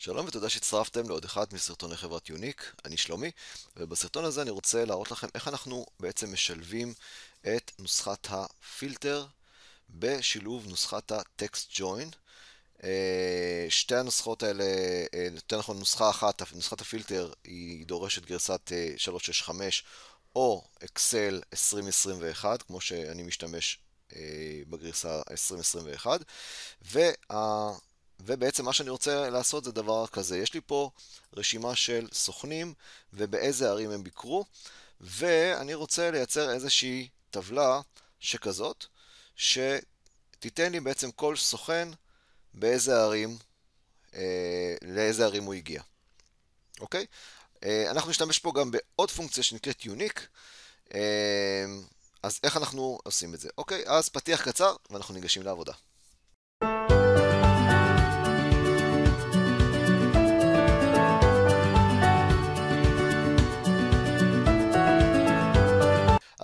שלום ותודה שהצטרפתם לעוד אחד מסרטוני חברת יוניק, אני שלומי, ובסרטון הזה אני רוצה להראות לכם איך אנחנו בעצם משלבים את נוסחת הפילטר בשילוב נוסחת הטקסט ג'וין. אה, שתי הנוסחות האלה, אה, יותר נכון נוסחה אחת, נוסחת הפילטר היא דורשת גרסת 365 אה, או אקסל 2021, כמו שאני משתמש בגרסה 2021, וה... ובעצם מה שאני רוצה לעשות זה דבר כזה. יש לי פה רשימה של סוכנים ובאיזה ערים הם ביקרו, ואני רוצה לייצר איזושהי טבלה שכזאת, שתיתן לי בעצם כל סוכן באיזה ערים, אה, לאיזה ערים הוא הגיע. אוקיי? אה, אנחנו נשתמש פה גם בעוד פונקציה שנקראת יוניק. אה, אז איך אנחנו עושים את זה? אוקיי, אז פתיח קצר ואנחנו ניגשים לעבודה.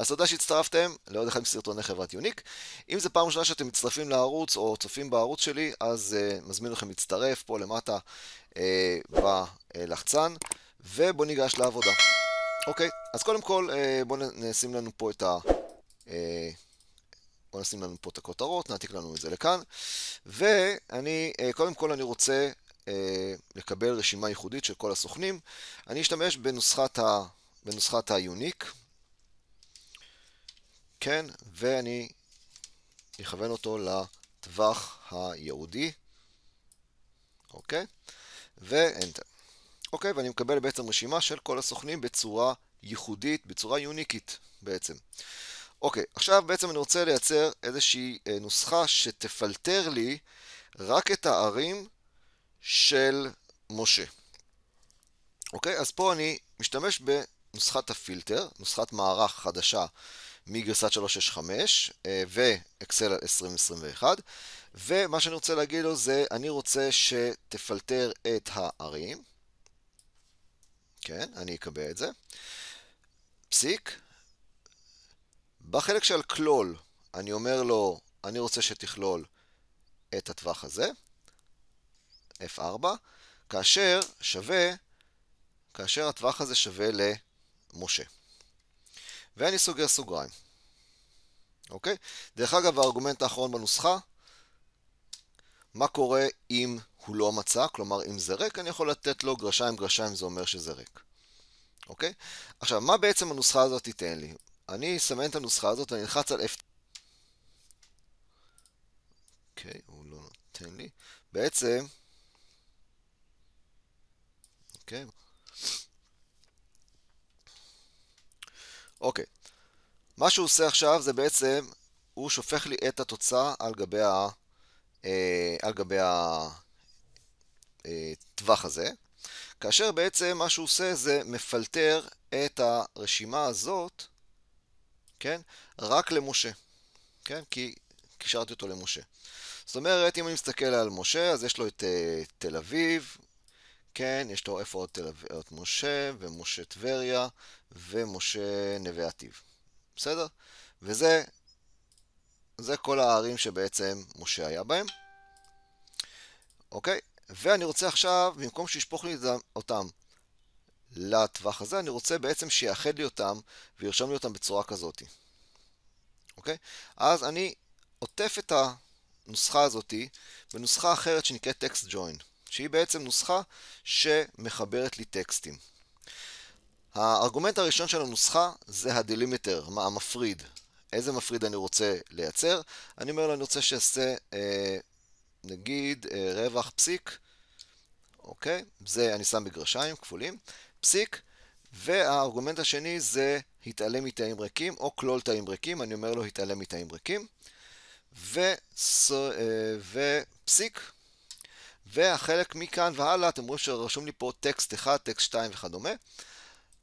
אז תודה שהצטרפתם לעוד אחד מסרטוני חברת יוניק. אם זו פעם ראשונה שאתם מצטרפים לערוץ או צופים בערוץ שלי, אז uh, מזמין לכם להצטרף פה למטה uh, בלחצן, ובואו ניגש לעבודה. אוקיי, okay, אז קודם כל uh, אה, בואו נשים לנו פה את ה... Uh, בואו נשים לנו פה את הכותרות, נעתיק לנו את זה לכאן. ואני, uh, קודם כל אני רוצה לקבל רשימה ייחודית של כל הסוכנים. אני אשתמש בנוסחת, ה, בנוסחת היוניק, כן, ואני אכוון אותו לטווח הייעודי, אוקיי? ואנטר. אוקיי, ואני מקבל בעצם רשימה של כל הסוכנים בצורה ייחודית, בצורה יוניקית בעצם. אוקיי, עכשיו בעצם אני רוצה לייצר איזושהי אה, נוסחה שתפלטר לי רק את הערים של משה. אוקיי, אז פה אני משתמש בנוסחת הפילטר, נוסחת מערך חדשה מגרסת 365 אה, ואקסל 2021 ומה שאני רוצה להגיד לו זה אני רוצה שתפלטר את הערים כן, אני אקבע את זה פסיק בחלק של כלול אני אומר לו אני רוצה שתכלול את הטווח הזה F4 כאשר שווה כאשר הטווח הזה שווה למשה ואני סוגר סוגריים אוקיי? דרך אגב, הארגומנט האחרון בנוסחה, מה קורה אם הוא לא מצא, כלומר אם זה ריק, אני יכול לתת לו גרשיים גרשיים, זה אומר שזה ריק. אוקיי? עכשיו, מה בעצם הנוסחה הזאת תיתן לי? אני אסמן את הנוסחה הזאת, אני אלחץ על F... אוקיי, הוא לא נותן לי. בעצם... אוקיי. אוקיי, מה שהוא עושה עכשיו זה בעצם, הוא שופך לי את התוצאה על גבי, ה, אה, על גבי הטווח אה, הזה, כאשר בעצם מה שהוא עושה זה מפלטר את הרשימה הזאת, כן, רק למשה, כן, כי קישרתי אותו למשה. זאת אומרת, אם אני מסתכל על משה, אז יש לו את uh, תל אביב, כן, יש לו איפה עוד תל אביב, עוד משה, ומשה טבריה, ומשה נווה עתיב. בסדר? וזה זה כל הערים שבעצם משה היה בהם. אוקיי? ואני רוצה עכשיו, במקום שישפוך לי אותם לטווח הזה, אני רוצה בעצם שיאחד לי אותם וירשום לי אותם בצורה כזאת. אוקיי? אז אני עוטף את הנוסחה הזאת בנוסחה אחרת שנקראת טקסט ג'וין, שהיא בעצם נוסחה שמחברת לי טקסטים. הארגומנט הראשון של הנוסחה זה הדלימיטר, מה המפריד. איזה מפריד אני רוצה לייצר? אני אומר לו, אני רוצה שיעשה, אה, נגיד, אה, רווח פסיק, אוקיי? זה אני שם בגרשיים כפולים, פסיק, והארגומנט השני זה התעלם מתאים ריקים, או כלול תאים ריקים, אני אומר לו התעלם מתאים ריקים, וס, אה, ופסיק, והחלק מכאן והלאה, אתם רואים שרשום לי פה טקסט 1, טקסט 2 וכדומה.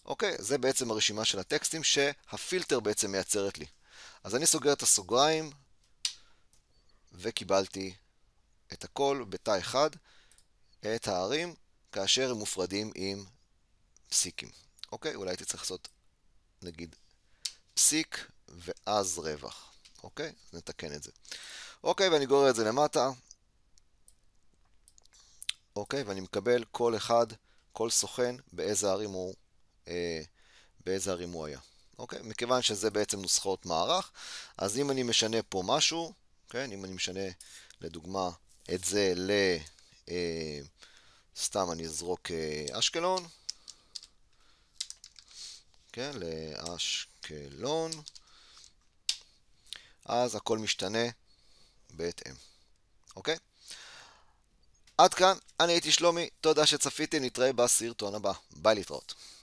אוקיי? זה בעצם הרשימה של הטקסטים שהפילטר בעצם מייצרת לי. אז אני סוגר את הסוגריים, וקיבלתי את הכל בתא אחד, את הערים, כאשר הם מופרדים עם פסיקים. אוקיי? אולי הייתי צריך לעשות, נגיד, פסיק ואז רווח. אוקיי? נתקן את זה. אוקיי, ואני גורר את זה למטה. אוקיי, ואני מקבל כל אחד, כל סוכן, באיזה ערים הוא אה, באיזה ערים הוא היה. אוקיי? מכיוון שזה בעצם נוסחאות מערך, אז אם אני משנה פה משהו, כן? אם אני משנה לדוגמה את זה ל... אה, סתם אני אזרוק אה, אשקלון, כן? לאשקלון, אז הכל משתנה בהתאם, אוקיי? עד כאן, אני הייתי שלומי, תודה שצפיתי, נתראה בסרטון הבא. ביי להתראות.